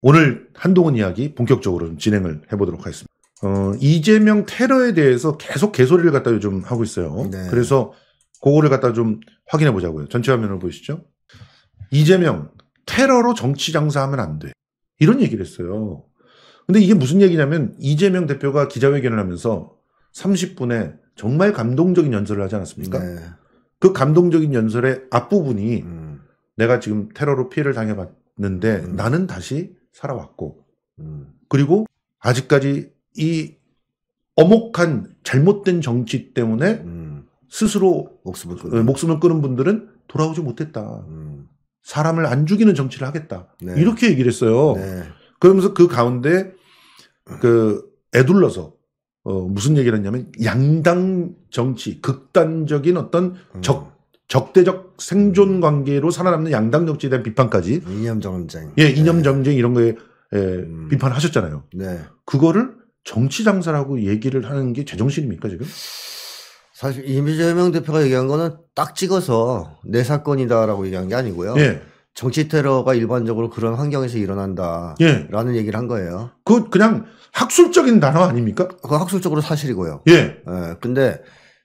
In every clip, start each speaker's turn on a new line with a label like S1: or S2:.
S1: 오늘 한동훈 이야기 본격적으로 좀 진행을 해보도록 하겠습니다. 어, 이재명 테러에 대해서 계속 개소리를 갖다 요즘 하고 있어요. 네. 그래서 그거를 갖다 좀 확인해 보자고요. 전체 화면을 보시죠. 이재명 테러로 정치 장사하면 안 돼. 이런 얘기를 했어요. 근데 이게 무슨 얘기냐면 이재명 대표가 기자회견을 하면서 30분에 정말 감동적인 연설을 하지 않았습니까? 네. 그 감동적인 연설의 앞부분이 음. 내가 지금 테러로 피해를 당해봤는데 음. 나는 다시 살아왔고 음. 그리고 아직까지 이 어목한 잘못된 정치 때문에 음. 스스로 목숨을, 끄는, 어, 목숨을 끄는 분들은 돌아오지 못했다. 음. 사람을 안 죽이는 정치를 하겠다. 네. 이렇게 얘기를 했어요. 네. 그러면서 그 가운데 그 애둘러서 어 무슨 얘기를 했냐면 양당 정치, 극단적인 어떤 음. 적 적대적 생존 관계로 살아남는 양당 정치에 대한 비판까지 이념 정쟁 예 이념 네. 정쟁 이런 거에 예, 음. 비판하셨잖아요. 네. 그거를 정치 장사라고 얘기를 하는 게 제정신입니까 지금? 사실 이재명 대표가 얘기한 거는 딱 찍어서
S2: 내 사건이다라고 얘기한 게 아니고요. 예. 정치 테러가 일반적으로 그런 환경에서 일어난다라는 예. 얘기를 한 거예요.
S1: 그 그냥 학술적인 단어 아닙니까? 그 학술적으로 사실이고요. 예.
S2: 예. 근데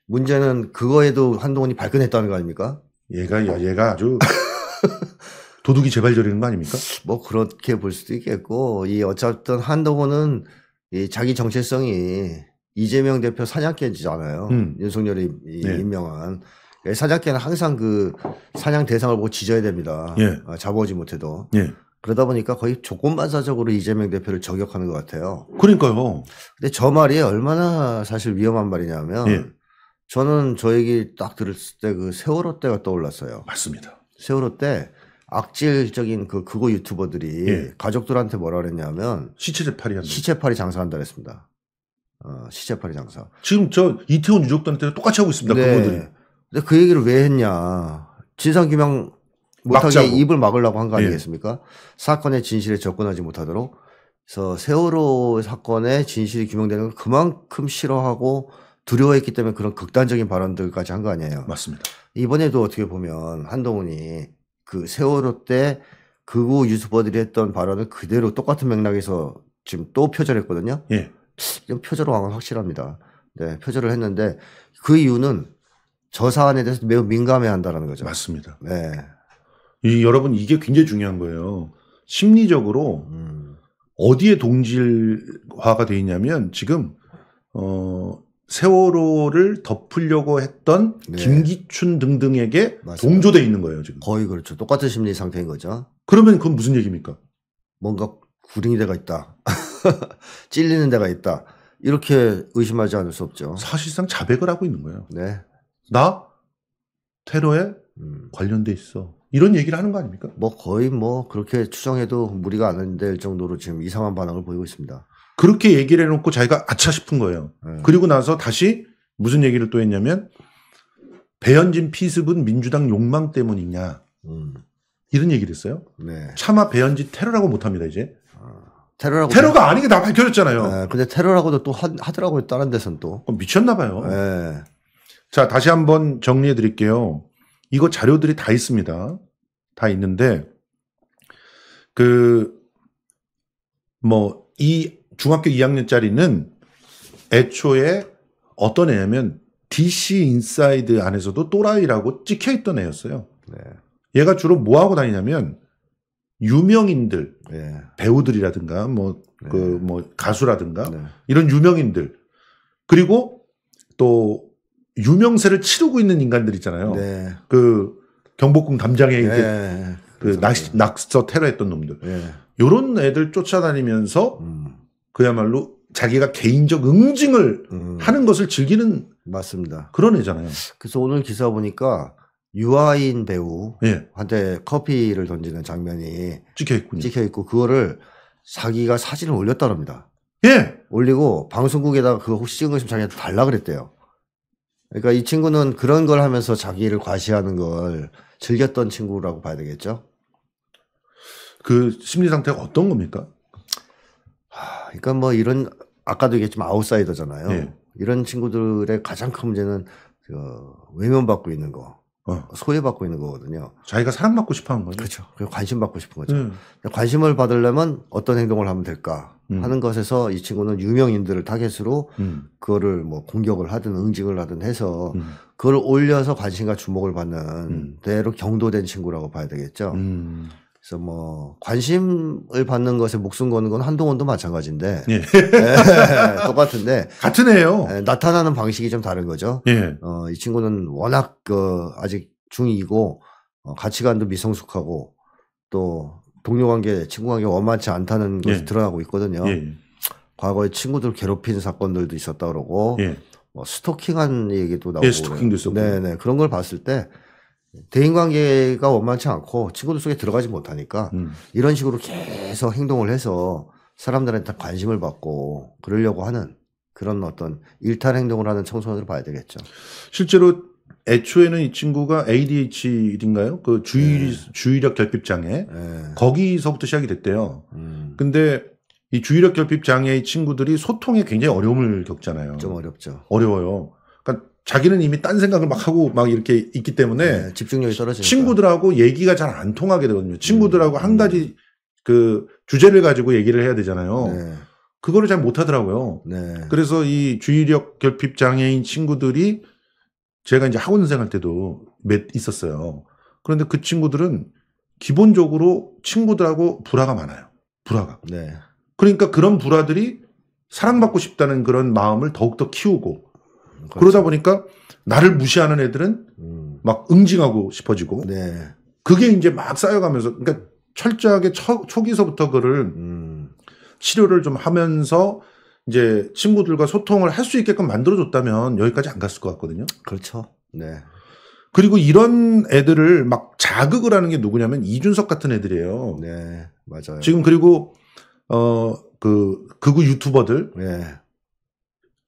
S2: 문제는 그거에도 한동훈이 발끈했다는 거 아닙니까? 얘가 얘가 아주 도둑이 재발 저리는 거 아닙니까? 뭐 그렇게 볼 수도 있겠고 이 어쨌든 한동훈은 이 자기 정체성이 이재명 대표 사냥개잖아요. 음. 윤석열이 네. 임명한 예, 사냥개는 항상 그 사냥 대상을 보고 지져야 됩니다. 예. 아, 잡아오지 못해도. 예. 그러다 보니까 거의 조건반사적으로 이재명 대표를 저격하는 것 같아요. 그러니까요. 근데 저 말이 얼마나 사실 위험한 말이냐면 예. 저는 저 얘기 딱 들었을 때 그 세월호 때가 떠올랐어요. 맞습니다. 세월호 때 악질적인 그 그거 유튜버들이 예. 가족들한테 뭐라 그랬냐면 시체팔이 시체팔이 장사한다 그랬습니다. 어, 시체팔이 장사. 지금 저 이태원 유족들한테 똑같이 하고 있습니다. 네. 그분들이. 근데 그 얘기를 왜 했냐. 진상 규명 못하게 막자고. 입을 막으려고 한거 예. 아니겠습니까? 예. 사건의 진실에 접근하지 못하도록. 그래서 세월호 사건의 진실이 규명되는 걸 그만큼 싫어하고 두려워했기 때문에 그런 극단적인 발언들까지 한 거 아니에요. 맞습니다. 이번에도 어떻게 보면 한동훈이 그 세월호 때그우 유튜버들이 했던 발언을 그대로 똑같은 맥락에서 지금 또 표절했거든요. 예. 표절 왕은 확실합니다. 네, 표절을 했는데 그 이유는 저 사안에 대해서 매우 민감해 한다는 거죠. 맞습니다.
S1: 네. 이 여러분 이게 굉장히 중요한 거예요. 심리적으로 음. 어디에 동질화가 돼 있냐면 지금 어 세월호를 덮으려고 했던 네. 김기춘 등등에게 맞습니다. 동조돼 있는 거예요 지금. 거의 그렇죠. 똑같은 심리 상태인 거죠. 그러면 그건 무슨 얘기입니까? 뭔가
S2: 구린이 데가 있다. 찔리는 데가 있다. 이렇게 의심하지 않을 수 없죠. 사실상 자백을 하고 있는 거예요. 네. 나 테러에 음. 관련돼 있어. 이런 얘기를 하는 거 아닙니까? 뭐 거의 뭐 그렇게 추정해도 무리가 안 될
S1: 정도로 지금 이상한 반응을 보이고 있습니다. 그렇게 얘기를 해놓고 자기가 아차 싶은 거예요. 네. 그리고 나서 다시 무슨 얘기를 또 했냐면 배현진 피습은 민주당 욕망 때문이냐 음. 이런 얘기를 했어요. 네. 차마 배현진 테러라고 못합니다 이제. 아, 테러라고 테러가 뭐, 아닌 게 다 밝혀졌잖아요. 네, 근데 테러라고도 또 하, 하더라고요. 다른 데선 또. 어, 미쳤나 봐요. 네. 자 다시 한번 정리해 드릴게요. 이거 자료들이 다 있습니다. 다 있는데 그뭐이 중학교 2학년짜리는 애초에 어떤 애냐면 DC 인사이드 안에서도 또라이라고 찍혀있던 애였어요. 네. 얘가 주로 뭐 하고 다니냐면 유명인들 예. 뭐 네. 배우들이라든가 그 뭐 뭐그뭐 네. 그뭐 가수라든가 이런 유명인들 그리고 또 유명세를 치르고 있는 인간들 있잖아요. 네. 그 경복궁 담장에 네. 이그 그렇죠. 낙, 서 테러했던 놈들. 네. 요런 애들 쫓아다니면서 음. 그야말로 자기가 개인적 응징을 음. 하는
S2: 것을 즐기는 맞습니다. 그런 애잖아요. 그래서 오늘 기사 보니까 유아인 배우한테 예. 커피를 던지는 장면이 찍혀 있군요. 찍혀 있고 그거를 자기가 사진을 올렸다랍니다. 예. 올리고 방송국에다가 그거 혹시 찍은 거 있으면 자기한테 달라 그랬대요. 그러니까 이 친구는 그런 걸 하면서 자기를 과시하는 걸 즐겼던 친구라고 봐야 되겠죠. 그 심리 상태가 어떤 겁니까? 그러니까 뭐 이런 아까도 얘기했지만 아웃사이더잖아요. 네. 이런 친구들의 가장 큰 문제는 그 외면받고 있는 거. 어. 소외받고 있는 거거든요. 자기가 사랑받고 싶어 하는 거죠. 그렇죠. 관심 받고 싶은 거죠. 음. 관심을 받으려면 어떤 행동을 하면 될까 음. 하는 것에서 이 친구는 유명인들을 타겟으로 음. 그거를 뭐 공격을 하든 응징을 하든 해서 음. 그걸 올려서 관심과 주목을 받는 음. 대로 경도된 친구라고 봐야 되겠죠. 음. 그래서 뭐 관심을 받는 것에 목숨 거는 건 한동훈도 마찬가지인데 예. 예, 똑같은데 같은 애요 네, 나타나는 방식이 좀 다른 거죠. 예. 어, 이 친구는 워낙 그 아직 중이고 어, 가치관도 미성숙하고 또 동료 관계, 친구 관계 원만치 않다는 것이 예. 드러나고 있거든요. 예. 과거에 친구들 괴롭힌 사건들도 있었다 그러고 뭐 스토킹한 얘기도 나오고 예, 스토킹도 있었고. 네네 네. 그런 걸 봤을 때 대인 관계가 원만치 않고 친구들 속에 들어가지 못하니까 음. 이런 식으로 계속 행동을 해서 사람들한테 관심을 받고 그러려고 하는 그런 어떤 일탈 행동을
S1: 하는 청소년으로 봐야 되겠죠. 실제로 애초에는 이 친구가 ADHD인가요? 그 주의, 네. 주의력 결핍장애. 네. 거기서부터 시작이 됐대요. 음. 근데 이 주의력 결핍 장애의 친구들이 소통에 굉장히 어려움을 겪잖아요. 좀 어렵죠. 어려워요. 자기는 이미 딴 생각을 막 하고 막 이렇게 있기 때문에 네, 집중력이 떨어지니 친구들하고 얘기가 잘 안 통하게 되거든요. 친구들하고 음. 한 음. 가지 그 주제를 가지고 얘기를 해야 되잖아요. 네. 그거를 잘 못하더라고요. 네. 그래서 이 주의력 결핍 장애인 친구들이 제가 이제 학원생 할 때도 몇 있었어요. 그런데 그 친구들은 기본적으로 친구들하고 불화가 많아요. 불화가. 네. 그러니까 그런 불화들이 사랑받고 싶다는 그런 마음을 더욱더 키우고 그렇죠. 그러다 보니까 나를 무시하는 애들은 음. 막 응징하고 싶어지고 네. 그게 이제 막 쌓여가면서 그러니까 철저하게 초, 초기서부터 그를 음. 치료를 좀 하면서 이제 친구들과 소통을 할 수 있게끔 만들어줬다면 여기까지 안 갔을 것 같거든요. 그렇죠. 네. 그리고 이런 애들을 막 자극을 하는 게 누구냐면 이준석 같은 애들이에요. 네, 맞아요. 지금 그리고 어 그그우 유튜버들 네.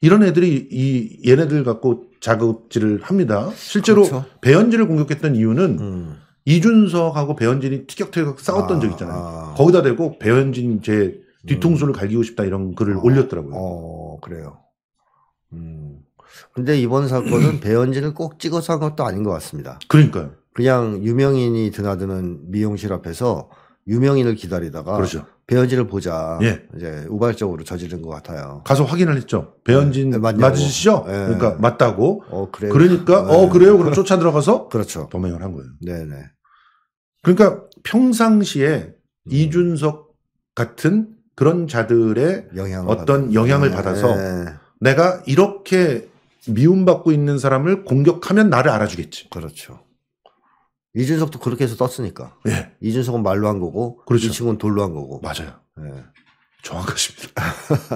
S1: 이런 애들이 이 얘네들 갖고 자극질을 합니다. 실제로 그렇죠. 배현진을 공격했던 이유는 음. 이준석하고 배현진이 티격태격 싸웠던 아, 적 있잖아요. 아. 거기다 대고 배현진 제 음. 뒤통수를 음. 갈기고 싶다 이런 글을 어, 올렸더라고요. 어, 그래요.
S2: 음. 근데 이번 사건은 배현진을 꼭 찍어서 한 것도 아닌 것 같습니다. 그러니까요. 그냥 유명인이 드나드는 미용실 앞에서 유명인을 기다리다가 그렇죠. 배현진을 보자. 예. 이제 우발적으로 저지른 것 같아요. 가서
S1: 확인을 했죠. 배현진 네, 맞으시죠? 예. 그러니까 맞다고. 어, 그래요. 그러니까 어, 네. 어 그래요. 그럼 쫓아 들어가서 그렇죠. 범행을 한 거예요. 네네. 그러니까 평상시에 음. 이준석 같은 그런 자들의
S2: 영향을 어떤 받은. 영향을 네. 받아서
S1: 내가 이렇게 미움받고 있는 사람을 공격하면 나를 알아주겠지. 그렇죠.
S2: 이준석도 그렇게 해서 떴으니까. 예. 이준석은 말로 한 거고, 그렇죠. 이 친구는 돌로 한 거고. 맞아요. 예. 정확하십니다.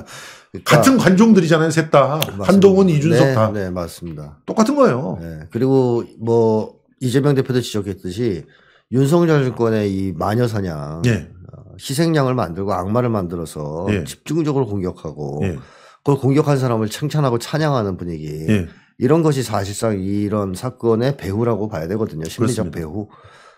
S2: 그러니까 같은
S1: 관종들이잖아요, 셋 다. 맞습니다. 한동훈, 네, 이준석 네, 다. 네,
S2: 맞습니다. 똑같은 거예요. 네. 그리고 뭐 이재명 대표도 지적했듯이 윤석열 정권의 이 마녀사냥, 네. 희생양을 만들고 악마를 만들어서 네. 집중적으로 공격하고 예. 그걸 공격한 사람을 칭찬하고 찬양하는 분위기. 이런 것이 사실상 이런 사건의 배후라고 봐야 되거든요. 심리적 그렇습니다. 배후.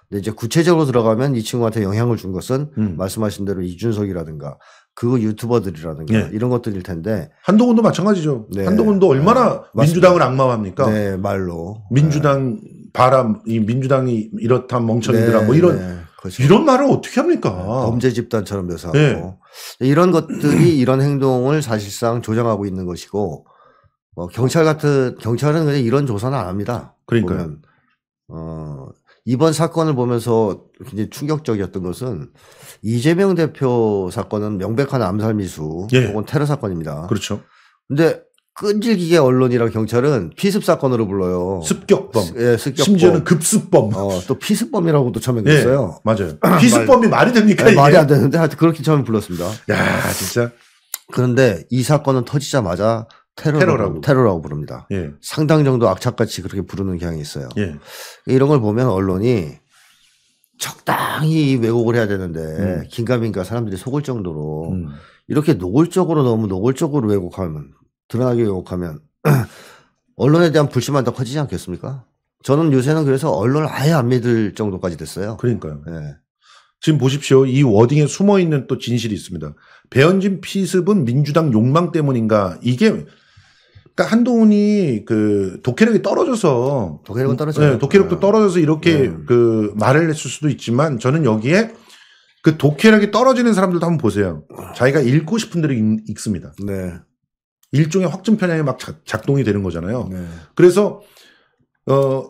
S2: 근데 이제 구체적으로 들어가면 이 친구한테 영향을 준 것은 음. 말씀하신 대로 이준석이라든가
S1: 그 유튜버들이라든가 네. 이런 것들일 텐데 한동훈도 마찬가지죠. 네. 한동훈도 얼마나 네. 민주당을 악마합니까? 네, 말로 민주당 네. 바람 이 민주당이 이렇다 멍청이들아 뭐 네, 이런 네. 그렇죠. 이런 말을 어떻게 합니까? 범죄 집단처럼 묘사하고
S2: 이런 것들이 이런 행동을 사실상 조장하고 있는 것이고 뭐 경찰 같은 경찰은 그냥 이런 조사는 안 합니다. 그러니까 보 어, 이번 사건을 보면서 굉장히 충격적이었던 것은 이재명 대표 사건은 명백한 암살 미수 예. 혹은 테러 사건입니다. 그렇죠. 근데 끈질기게 언론이랑 경찰은 피습 사건으로 불러요. 습격범. 예, 습격범. 심지어는
S1: 급습범. 어, 또
S2: 피습범이라고도 처음에 그랬어요. 예, 맞아요. 피습범이 말, 이 됩니까? 네, 말이 안 되는데 하여튼 그렇게 처음에 불렀습니다. 야, 진짜. 그런데 이 사건은 터지자마자 테러라고, 테러라고, 테러라고 부릅니다. 예. 상당 정도 악착같이 그렇게 부르는 경향이 있어요. 예. 이런 걸 보면 언론이 적당히 왜곡을 해야 되는데 음. 긴가민가 사람들이 속을 정도로 음. 이렇게 노골적으로 너무 노골적으로 왜곡하면 드러나게 왜곡하면 언론에 대한 불신만 더 커지지 않겠습니까? 저는 요새는 그래서 언론을 아예 안 믿을
S1: 정도까지 됐어요. 그러니까요. 예. 지금 보십시오. 이 워딩에 숨어 있는 또 진실이 있습니다. 배현진 피습은 민주당 욕망 때문인가? 이게 그러니까 한동훈이 그 독해력이 떨어져서 독해력은 음, 떨어져 네, 독해력도 네. 떨어져서 이렇게 네. 그 말을 했을 수도 있지만 저는 여기에 그 독해력이 떨어지는 사람들도 한번 보세요. 자기가 읽고 싶은 대로 읽, 습니다 네. 일종의 확증 편향이 막 작, 동이 되는 거잖아요. 네. 그래서 어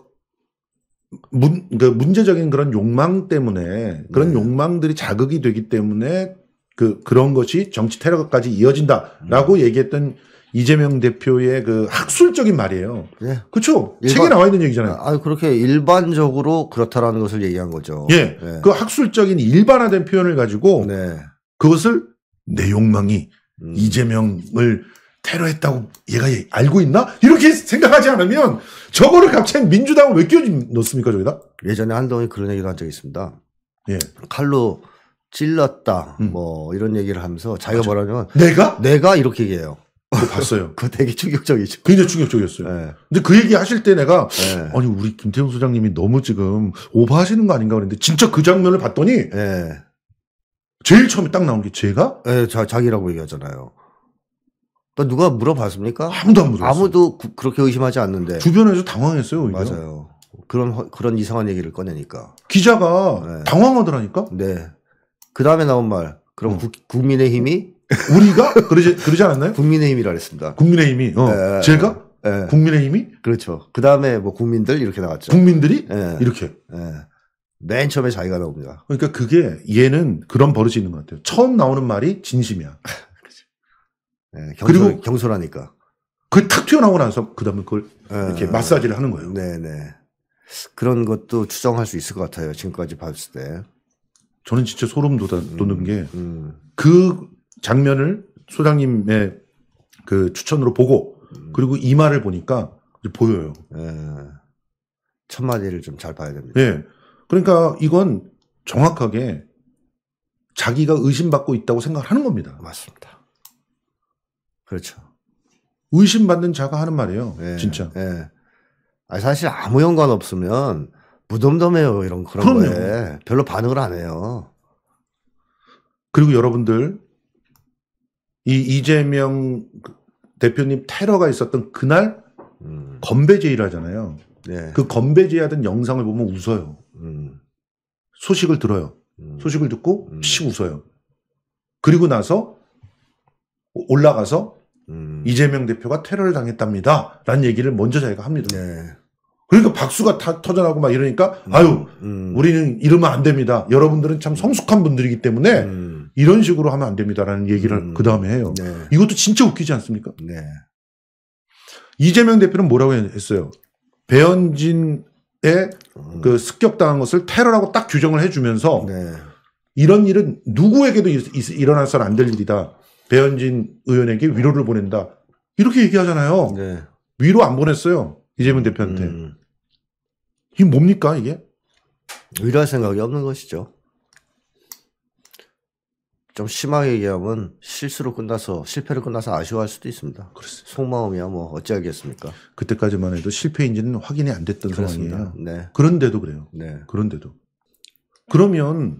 S1: 문, 그 문제적인 그런 욕망 때문에 그런 네. 욕망들이 자극이 되기 때문에 그 그런 것이 정치 테러까지 이어진다라고 음. 얘기했던 이재명 대표의 그 학술적인 말이에요. 예. 그렇죠. 일반, 책에 나와 있는 얘기잖아요. 아, 그렇게 일반적으로 그렇다라는
S2: 것을 얘기한 거죠. 예. 예. 그
S1: 학술적인 일반화된 표현을 가지고 네. 그것을 내 욕망이 음. 이재명을 테러했다고 얘가 알고 있나? 이렇게 생각하지 않으면 저거를 갑자기 민주당을 왜 끼워 넣습니까, 저기다? 예전에 한동훈이
S2: 그런 얘기를 한 적이 있습니다. 예. 칼로 찔렀다, 음. 뭐, 이런 얘기를 하면서 자기가 맞아. 뭐라냐면. 내가? 내가 이렇게 얘기해요. 봤어요. 그 되게 충격적이죠. 굉장히
S1: 충격적이었어요. 네. 근데 그 얘기 하실 때 내가 네. 아니 우리 김태형 소장님이 너무 지금 오버하시는 거 아닌가 그랬는데 진짜 그 장면을 봤더니 네. 제일 처음에 딱 나온 게 제가
S2: 네, 자, 자기라고 얘기하잖아요. 그 누가 물어봤습니까? 아무도 안 물어봤어요. 아무도 구, 그렇게 의심하지 않는데 주변에서 당황했어요. 오히려. 맞아요. 그런 그런 이상한 얘기를 꺼내니까 기자가 네. 당황하더라니까. 네. 그 다음에 나온 말 그럼 어. 국, 국민의힘이 우리가 그러지 그러지 않았나요? 국민의힘이라 그랬습니다. 국민의힘이 어. 예. 제가
S1: 예. 국민의힘이 그렇죠. 그 다음에 뭐 국민들 이렇게 나왔죠. 국민들이 예. 이렇게 예. 맨 처음에 자기가 나옵니다. 그러니까 그게 얘는 그런 버릇이 있는 것 같아요. 처음 나오는 말이 진심이야. 그렇죠. 예, 경솔, 그리고 경솔하니까 그 탁 튀어나오고 나서
S2: 그 다음에 그걸 예. 이렇게 마사지를 하는 거예요. 네네. 네. 그런 것도 추정할 수 있을 것
S1: 같아요. 지금까지 봤을 때. 저는 진짜 소름 음, 돋는 음, 게그 음. 장면을 소장님의 그 추천으로 보고 음. 그리고 이마를 보니까 보여요. 예. 첫 마디를 좀 잘 봐야 됩니다. 예. 그러니까 이건 정확하게 자기가 의심받고 있다고 생각하는 겁니다. 맞습니다. 그렇죠. 의심받는 자가 하는 말이에요.
S2: 예. 진짜. 예. 아 사실 아무 연관 없으면 무덤덤해요. 이런
S1: 그런 그럼요. 거에 별로 반응을 안 해요. 그리고 여러분들 이 이재명 대표님 테러가 있었던 그날 음. 건배제의를 하잖아요. 네. 그 건배제의 하던 영상을 보면 웃어요. 음. 소식을 들어요. 음. 소식을 듣고 음. 씩 웃어요. 그리고 나서 올라가서 음. 이재명 대표가 테러를 당했답니다. 라는 얘기를 먼저 자기가 합니다. 네. 그러니까 박수가 다 터져나고 막 이러니까 음. 아유 우리는 이러면 안 됩니다. 여러분들은 참 성숙한 분들이기 때문에 이런 식으로 하면 안 됩니다라는 얘기를 음. 그 다음에 해요. 네. 이것도 진짜 웃기지 않습니까? 네. 이재명 대표는 뭐라고 했어요? 배현진의 음. 그 습격당한 것을 테러라고 딱 규정을 해주면서 네. 이런 일은 누구에게도 일어나서는 안 될 일이다. 배현진 의원에게 위로를 보낸다. 이렇게 얘기하잖아요. 네. 위로 안 보냈어요. 이재명 대표한테. 음. 이게 뭡니까, 이게? 위로할 생각이 없는 것이죠. 좀 심하게
S2: 얘기하면 실수로 끝나서 실패로 끝나서 아쉬워할 수도 있습니다. 그렇습니다. 속마음이야 뭐 어찌하겠습니까?
S1: 그때까지만 해도 실패인지는 확인이 안 됐던 그렇습니다. 상황이에요. 네. 그런데도 그래요. 네. 그런데도 그러면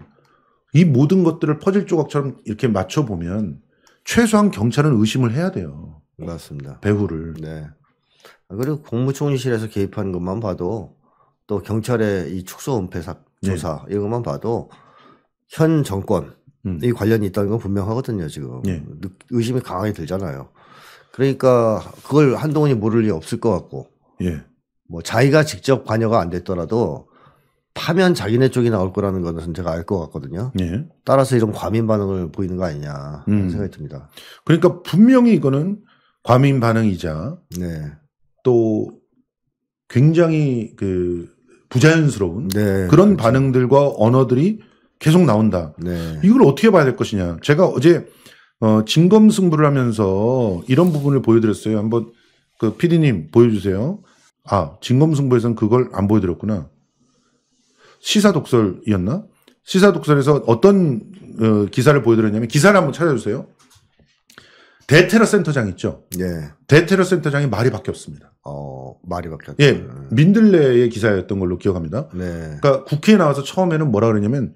S1: 이 모든 것들을 퍼즐 조각처럼 이렇게 맞춰 보면 최소한 경찰은 의심을 해야 돼요. 맞습니다. 배후를. 네.
S2: 아, 그리고 국무총리실에서 개입한 것만 봐도 또 경찰의 이 축소 은폐 사 조사 네. 이것만 봐도 현 정권 음. 이 관련이 있다는 건 분명하거든요 지금 예. 의심이 강하게 들잖아요. 그러니까 그걸 한동훈이 모를 리 없을 것 같고 예. 뭐 자기가 직접 관여가 안 됐더라도 파면 자기네 쪽이 나올 거라는 것은 제가 알 것 같거든요. 예. 따라서 이런 과민 반응을 보이는 거 아니냐 음.
S1: 생각이 듭니다. 그러니까 분명히 이거는 과민 반응이자 네. 또 굉장히 그 부자연스러운 네, 그런 그렇죠. 반응들과 언어들이 계속 나온다. 네. 이걸 어떻게 봐야 될 것이냐. 제가 어제 어, 진검승부를 하면서 이런 부분을 보여드렸어요. 한번 그피디님 보여주세요. 아, 진검승부에서는 그걸 안 보여드렸구나. 시사독설이었나? 시사독설에서 어떤 어, 기사를 보여드렸냐면 기사를 한번 찾아주세요. 대테러 센터장 있죠. 예. 대테러 센터장이 말이 바뀌었습니다. 어, 말이 바뀌었죠. 예. 민들레의 기사였던 걸로 기억합니다. 네. 그러니까 국회에 나와서 처음에는 뭐라 그러냐면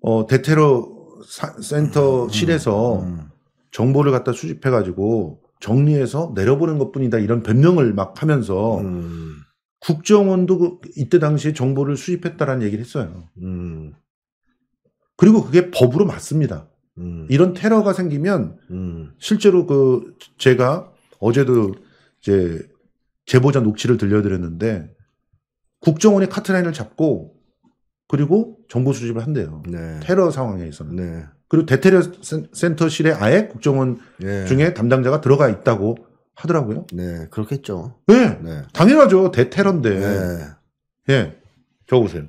S1: 어, 대테러 사, 센터실에서 음. 음, 음. 정보를 갖다 수집해가지고 정리해서 내려보낸 것 뿐이다. 이런 변명을 막 하면서 음. 국정원도 그, 이때 당시에 정보를 수집했다라는 얘기를 했어요. 음. 그리고 그게 법으로 맞습니다. 음. 이런 테러가 생기면 실제로 그 제가 어제도 이제 제보자 녹취를 들려드렸는데 국정원이 카트라인을 잡고 그리고 정보 수집을 한대요. 네. 테러 상황에 있어는 네. 그리고 대테러 센터실에 아예 국정원 네. 중에 담당자가 들어가 있다고 하더라고요. 네, 그렇겠죠. 예. 네, 당연하죠. 대테러인데. 네. 예, 저보세요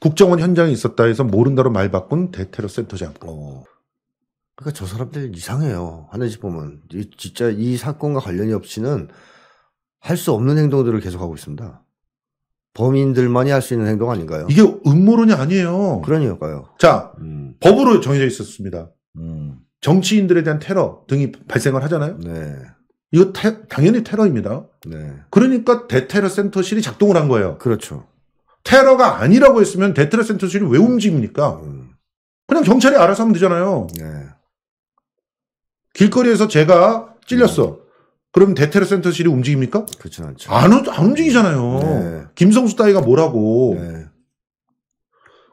S1: 국정원 현장에 있었다 해서 모른다로 말 바꾼 대테러 센터장. 어.
S2: 그러니까 저 사람들 이상해요. 하늘집 보면 진짜 이 사건과 관련이 없이는 할 수 없는 행동들을 계속하고 있습니다. 범인들만이 할 수 있는 행동 아닌가요? 이게
S1: 음모론이 아니에요. 그러니까요. 자, 음. 법으로 정해져 있었습니다. 음. 정치인들에 대한 테러 등이 발생을 하잖아요. 네. 이거 테, 당연히 테러입니다. 네. 그러니까 대테러 센터실이 작동을 한 거예요. 그렇죠. 테러가 아니라고 했으면 대테러 센터실이 왜 움직입니까? 음. 그냥 경찰이 알아서 하면 되잖아요. 네. 길거리에서 제가 찔렸어. 음. 그럼 대테러 센터실이 움직입니까?
S2: 그렇죠. 안,
S1: 안 움직이잖아요. 네. 김성수 따위가 뭐라고. 네.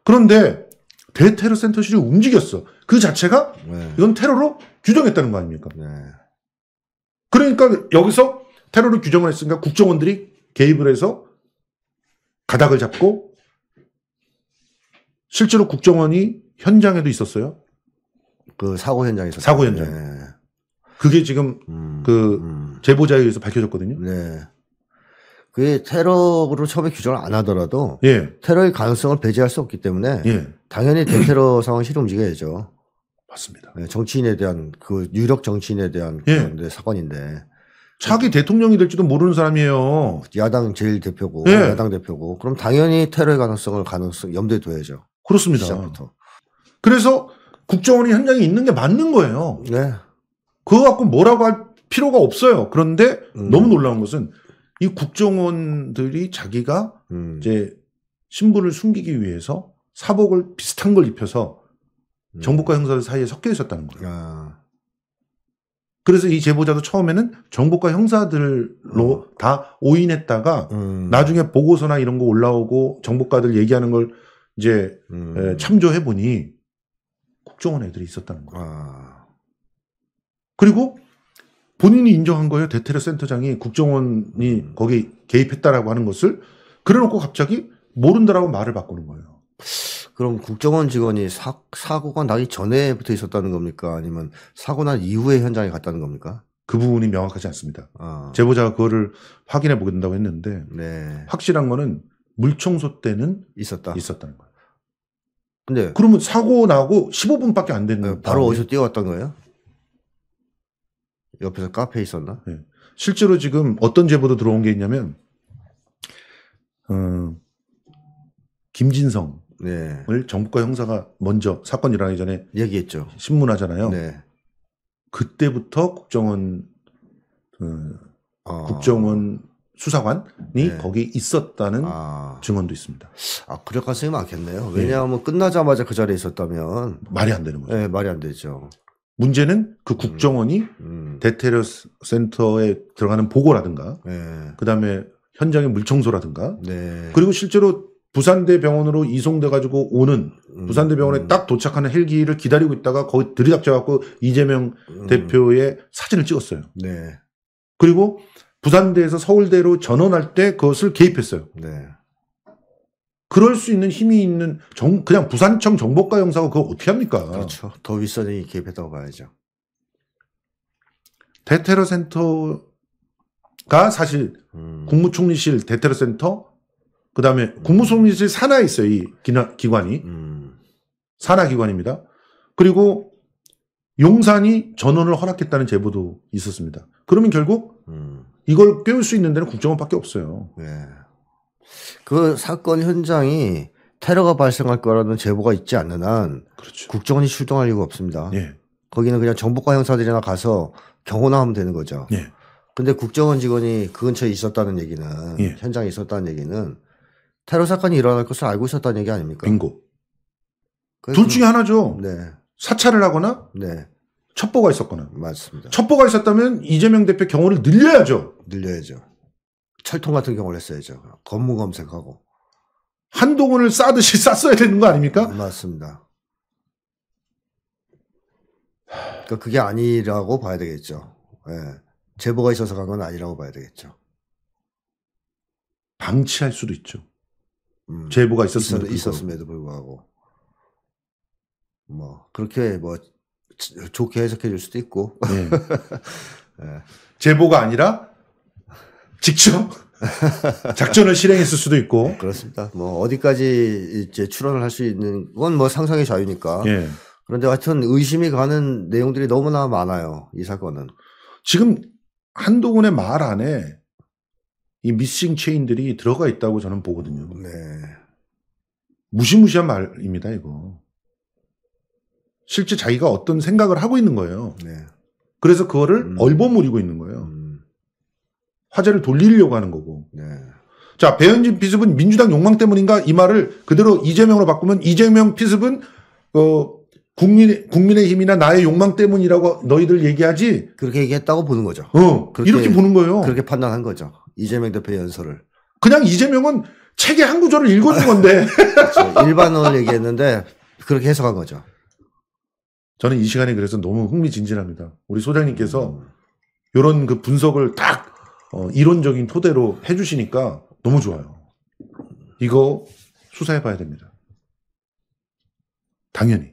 S1: 그런데 대테러 센터실이 움직였어. 그 자체가 네. 이건 테러로 규정했다는 거 아닙니까? 네. 그러니까 여기서 테러로 규정을 했으니까 국정원들이 개입을 해서 가닥을 잡고 실제로 국정원이 현장에도 있었어요. 그 사고 현장에서 사고 현장. 네. 그게 지금 음, 그 음. 제보자에 의해서 밝혀졌거든요.
S2: 네. 그게 테러로 처음에 규정을 안 하더라도 예. 테러의 가능성을 배제할 수 없기 때문에 예. 당연히 대테러 상황 실어 움직여야죠. 맞습니다. 네, 정치인에 대한 그 유력 정치인에 대한 예. 그런 네, 사건인데 차기 대통령이 될지도 모르는 사람이에요. 야당 제일 대표고 예. 야당 대표고 그럼 당연히 테러의 가능성을
S1: 가능성 염두에 둬야죠. 그렇습니다. 시작부터. 그래서 국정원이 현장에 있는 게 맞는 거예요. 네. 그거 갖고 뭐라고 할 필요가 없어요. 그런데 음. 너무 놀라운 것은 이 국정원들이 자기가 음. 이제 신분을 숨기기 위해서 사복을 비슷한 걸 입혀서 음. 정부과 형사들 사이에 섞여 있었다는 거예요. 아. 그래서 이 제보자도 처음에는 정부과 형사들로 어. 다 오인했다가 음. 나중에 보고서나 이런 거 올라오고 정부과들 얘기하는 걸 이제 음. 에, 참조해 보니 국정원 애들이 있었다는 거예요. 아. 그리고 본인이 인정한 거예요. 대테러 센터장이 국정원이 음. 거기 개입했다라고 하는 것을 그래놓고 갑자기 모른다라고 말을 바꾸는
S2: 거예요. 그럼 국정원 직원이 사, 사고가 나기 전에 붙어 있었다는 겁니까?
S1: 아니면 사고 난 이후에 현장에 갔다는 겁니까? 그 부분이 명확하지 않습니다. 아. 제보자가 그거를 확인해 보겠다고 했는데 네. 확실한 거는 물청소 때는 있었다. 있었다는 거예요. 근데 그러면 사고 나고 15분밖에 안 됐는데 네, 바로 어디서 뛰어왔던 거예요? 옆에서 카페에 있었나? 네. 실제로 지금 어떤 제보도 들어온 게 있냐면 어, 김진성을 네. 정부과 형사가 먼저 사건 일어나기 전에 얘기했죠. 신문하잖아요. 네. 그때부터 국정원 그 아. 국정원 수사관이 네. 거기 있었다는 아. 증언도 있습니다. 아, 그럴 가능성이 많겠네요. 네. 왜냐하면 끝나자마자 그 자리에 있었다면 말이 안 되는 거죠. 네, 말이 안 되죠. 문제는 그 국정원이 음, 음. 대테러 센터에 들어가는 보고라든가, 네. 그 다음에 현장의 물청소라든가, 네. 그리고 실제로 부산대 병원으로 이송돼 가지고 오는 음, 부산대 병원에 딱 도착하는 헬기를 기다리고 있다가 거의 들이닥쳐 갖고 이재명 음. 대표의 사진을 찍었어요. 네. 그리고 부산대에서 서울대로 전원할 때 그것을 개입했어요. 네. 그럴 수 있는 힘이 있는 정, 그냥 부산청 정보과 영사가 그거 어떻게 합니까? 그렇죠. 더 윗선이 개입했다고 봐야죠. 대테러 센터가 사실 음. 국무총리실 대테러 센터 그다음에 국무총리실 산하에 있어요. 이 기나, 기관이. 음. 산하 기관입니다. 그리고 용산이 전원을 허락했다는 제보도 있었습니다. 그러면 결국 음. 이걸 깨울 수 있는 데는 국정원밖에 없어요. 예. 그 사건 현장이
S2: 테러가 발생할 거라는 제보가 있지 않는 한 그렇죠. 국정원이 출동할 이유가 없습니다. 예. 거기는 그냥 정보과 형사들이나 가서 경호나 하면 되는 거죠. 예. 근데 국정원 직원이 그 근처에 있었다는 얘기는 예. 현장에 있었다는 얘기는 테러 사건이 일어날 것을 알고 있었다는
S1: 얘기 아닙니까? 빙고. 둘 그 중에 하나죠. 네. 사찰을 하거나 네. 첩보가 있었거나. 맞습니다. 첩보가 있었다면 이재명 대표 경호를 늘려야죠. 늘려야죠. 철통 같은 경우를 했어야죠. 검문 검색하고. 한동훈을 싸듯이
S2: 쌌어야 되는 거 아닙니까? 맞습니다. 그러니까 그게 아니라고 봐야 되겠죠. 예. 제보가 있어서 간 건 아니라고 봐야 되겠죠. 방치할 수도 있죠. 음, 제보가 있었음에도, 있었음에도 불구하고. 뭐 그렇게 뭐 좋게 해석해 줄 수도 있고. 네. 네. 제보가 아니라
S1: 직접 작전을
S2: 실행했을 수도 있고 그렇습니다. 뭐 어디까지 이제 출론을할 수 있는 건 뭐 상상의 자유니까. 예. 그런데 하여튼 의심이 가는
S1: 내용들이 너무나 많아요. 이 사건은. 지금 한동훈의 말 안에 이 미싱 체인들이 들어가 있다고 저는 보거든요. 네. 무시무시한 말입니다, 이거. 실제 자기가 어떤 생각을 하고 있는 거예요. 네. 그래서 그거를 음. 얼버무리고 있는 거예요. 화제를 돌리려고 하는 거고. 네. 자, 배현진 피습은 민주당 욕망 때문인가 이 말을 그대로 이재명으로 바꾸면 이재명 피습은 어 국민 국민의 힘이나 나의 욕망 때문이라고 너희들 얘기하지. 그렇게 얘기했다고 보는 거죠. 어, 그렇게, 이렇게 보는 거예요. 그렇게 판단한 거죠.
S2: 이재명 대표 연설을.
S1: 그냥 이재명은 책의 한 구절을 읽어준 건데. 그렇죠. 일반어를 얘기했는데 그렇게 해석한 거죠. 저는 이 시간에 그래서 너무 흥미진진합니다. 우리 소장님께서 음. 이런 그 분석을 딱 어, 이론적인 토대로 해주시니까 너무 좋아요. 이거 수사해봐야 됩니다. 당연히.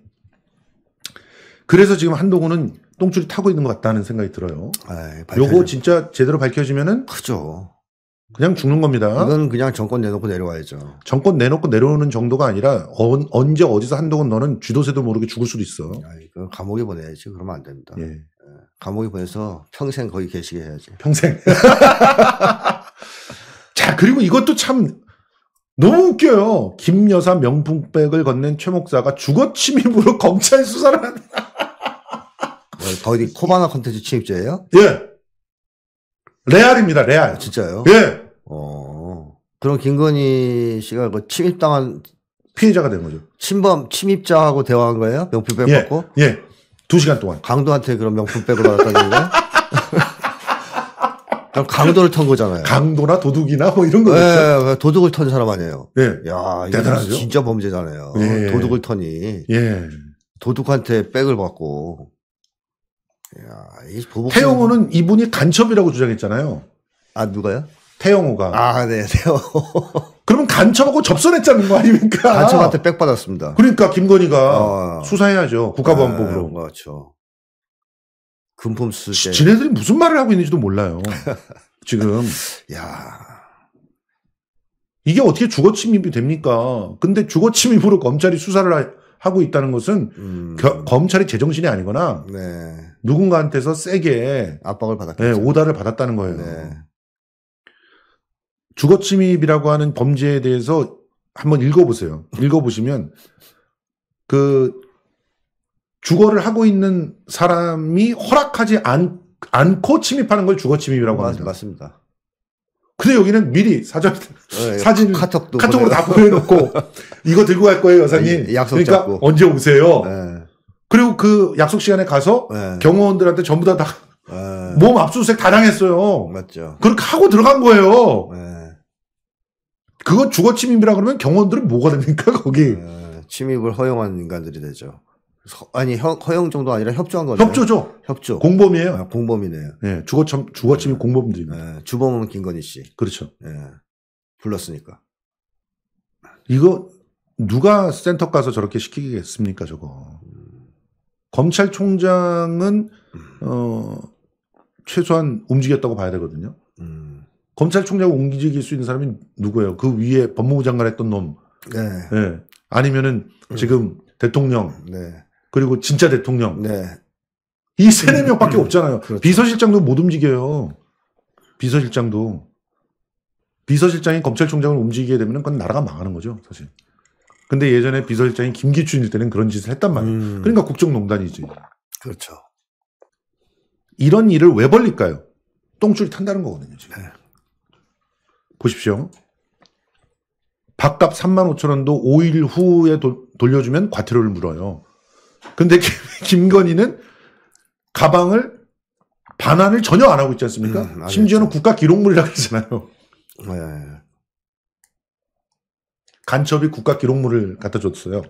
S1: 그래서 지금 한동훈은 똥줄이 타고 있는 것 같다는 생각이 들어요. 이거 아, 예, 진짜 제대로 밝혀지면은 크죠 그냥 죽는 겁니다. 이건 그냥 정권 내놓고 내려와야죠. 정권 내놓고 내려오는 정도가 아니라 어, 언제 어디서 한동훈 너는 쥐도새도 모르게 죽을 수도 있어. 아이, 예, 그 감옥에 보내야지. 그러면 안 됩니다.
S2: 예. 감옥에 보내서 평생 거기 계시게 해야지.
S1: 평생. 자, 그리고 이것도 참 너무 웃겨요. 김 여사 명품백을 건넨 최 목사가 주거 침입으로 검찰 수사를 한다. 거의 어, 코바나 컨텐츠 침입죄예요? 예. 레알입니다, 레알. 아,
S2: 진짜요? 예. 어. 그럼 김건희 씨가 그 침입당한 피해자가 된 거죠. 침범 침입자하고 대화한 거예요? 명품백 예. 받고? 예. 두 시간 동안. 강도한테 그런 명품백을 받았다는 거예요? 그럼 강도를 턴 거잖아요. 강도나 도둑이나 뭐 이런 거죠 네, 네, 도둑을 턴 사람 아니에요. 예. 네. 야, 대단하죠. 진짜 범죄잖아요. 예. 도둑을 턴이. 예. 도둑한테 백을 받고.
S1: 야, 이 보복. 태영호는 이분이 간첩이라고 주장했잖아요. 아, 누가요? 태영호가. 아, 네, 태영호. 그러면 간첩하고 접선했다는 거 아닙니까? 간첩한테
S2: 백 받았습니다.
S1: 그러니까 김건희가 어. 수사해야죠. 국가보안법으로. 아, 그렇죠. 금품 수재. 지네들이 무슨 말을 하고 있는지도 몰라요. 지금. 야 이게 어떻게 주거 침입이 됩니까? 근데 주거 침입으로 검찰이 수사를 하, 하고 있다는 것은 음. 겨, 검찰이 제정신이 아니거나 네. 누군가한테서 세게 압박을 받았겠죠. 네, 오다를 받았다는 거예요. 네. 주거침입이라고 하는 범죄에 대해서 한번 읽어보세요. 읽어보시면 그 주거를 하고 있는 사람이 허락하지 않, 않고 침입하는 걸 주거침입이라고 합니다. 맞습니다. 근데 여기는 미리 사전 네, 예, 사진 카톡도 카톡으로 보내요. 다 보내놓고 이거 들고 갈 거예요 여사님. 아니, 예, 약속 그러니까 잡고. 언제 오세요? 네. 그리고 그 약속 시간에 가서 네. 경호원들한테 전부 다몸 네. 다다 압수수색 다 당했어요. 맞죠. 그렇게 하고 들어간 거예요. 네. 그거 주거 침입이라 그러면 경원들은 뭐가 됩니까
S2: 거기? 어, 침입을 허용한 인간들이 되죠. 서, 아니 허, 용 정도 아니라 협조한 거죠. 협조죠. 협조. 공범이에요. 아, 공범이네요. 예, 주거 참 주거 침입 네. 공범들입니다. 예, 주범은 김건희
S1: 씨. 그렇죠. 예, 불렀으니까. 이거 누가 센터 가서 저렇게 시키겠습니까 저거? 음. 검찰총장은 음. 어 최소한 움직였다고 봐야 되거든요. 음. 검찰총장 옮기직일 수 있는 사람이 누구예요? 그 위에 법무부 장관 했던 놈. 네. 네. 아니면은 음. 지금 대통령. 네. 그리고 진짜 대통령. 네. 이 세네 음. 명밖에 없잖아요. 그렇죠. 비서실장도 못 움직여요. 비서실장도. 비서실장이 검찰총장을 움직이게 되면 그건 나라가 망하는 거죠, 사실. 근데 예전에 비서실장이 김기춘일 때는 그런 짓을 했단 말이에요. 음. 그러니까 국정농단이지. 그렇죠. 이런 일을 왜 벌릴까요? 똥줄 탄다는 거거든요, 지금. 네. 보십시오. 밥값 3 5 0 0 0 원도 5일 후에 도, 돌려주면 과태료를 물어요. 근데 김, 김건희는 가방을 반환을 전혀 안 하고 있지 않습니까? 음, 심지어는 국가 기록물이라고 했잖아요. 네. 예, 예. 간첩이 국가 기록물을
S2: 갖다 줬어요.